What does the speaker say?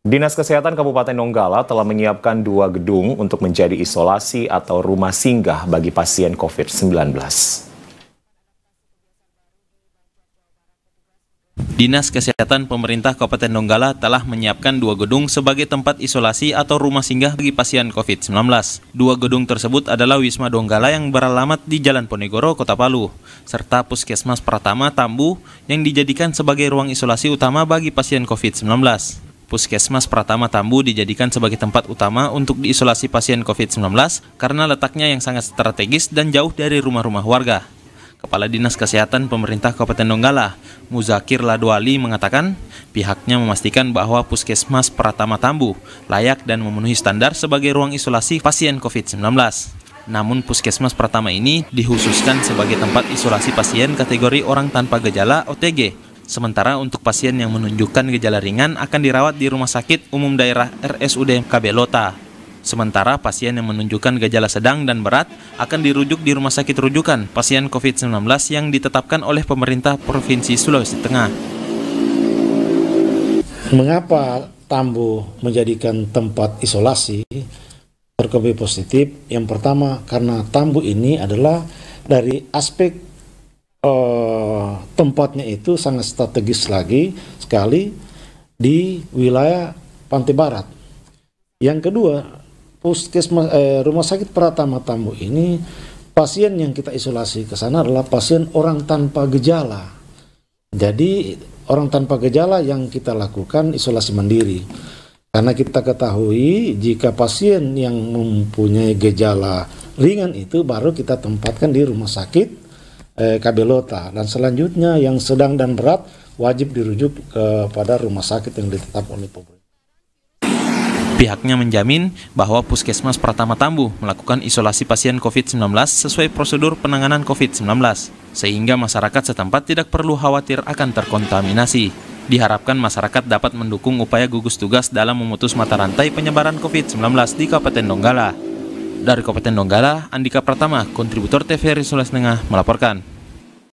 Dinas Kesehatan Kabupaten Donggala telah menyiapkan dua gedung untuk menjadi isolasi atau rumah singgah bagi pasien COVID-19. Dinas Kesehatan Pemerintah Kabupaten Donggala telah menyiapkan dua gedung sebagai tempat isolasi atau rumah singgah bagi pasien COVID-19. Dua gedung tersebut adalah Wisma Donggala yang beralamat di Jalan Ponegoro, Kota Palu, serta Puskesmas Pratama Tambu yang dijadikan sebagai ruang isolasi utama bagi pasien COVID-19. Puskesmas Pratama Tambu dijadikan sebagai tempat utama untuk diisolasi pasien COVID-19 karena letaknya yang sangat strategis dan jauh dari rumah-rumah warga. Kepala Dinas Kesehatan Pemerintah Kabupaten Donggala, Muzakir Ladwali mengatakan, pihaknya memastikan bahwa Puskesmas Pratama Tambu layak dan memenuhi standar sebagai ruang isolasi pasien COVID-19. Namun puskesmas Pratama ini dihususkan sebagai tempat isolasi pasien kategori orang tanpa gejala OTG Sementara untuk pasien yang menunjukkan gejala ringan akan dirawat di Rumah Sakit Umum Daerah RSUD Lota. Sementara pasien yang menunjukkan gejala sedang dan berat akan dirujuk di rumah sakit rujukan pasien COVID-19 yang ditetapkan oleh pemerintah Provinsi Sulawesi Tengah. Mengapa Tambu menjadikan tempat isolasi terkebi positif? Yang pertama karena Tambu ini adalah dari aspek eh, tempatnya itu sangat strategis lagi sekali di wilayah pantai barat. Yang kedua, puskesmas eh, rumah sakit Pratama Tambu ini pasien yang kita isolasi ke sana adalah pasien orang tanpa gejala. Jadi orang tanpa gejala yang kita lakukan isolasi mandiri. Karena kita ketahui jika pasien yang mempunyai gejala ringan itu baru kita tempatkan di rumah sakit eh, kabelota dan selanjutnya yang sedang dan berat wajib dirujuk kepada rumah sakit yang ditetap oleh pemerintah. Pihaknya menjamin bahwa Puskesmas Pratama Tambu melakukan isolasi pasien COVID-19 sesuai prosedur penanganan COVID-19, sehingga masyarakat setempat tidak perlu khawatir akan terkontaminasi. Diharapkan masyarakat dapat mendukung upaya gugus tugas dalam memutus mata rantai penyebaran COVID-19 di Kabupaten Donggala. Dari Kabupaten Donggala, Andika Pratama, kontributor TVRI Sulawesi Tengah melaporkan.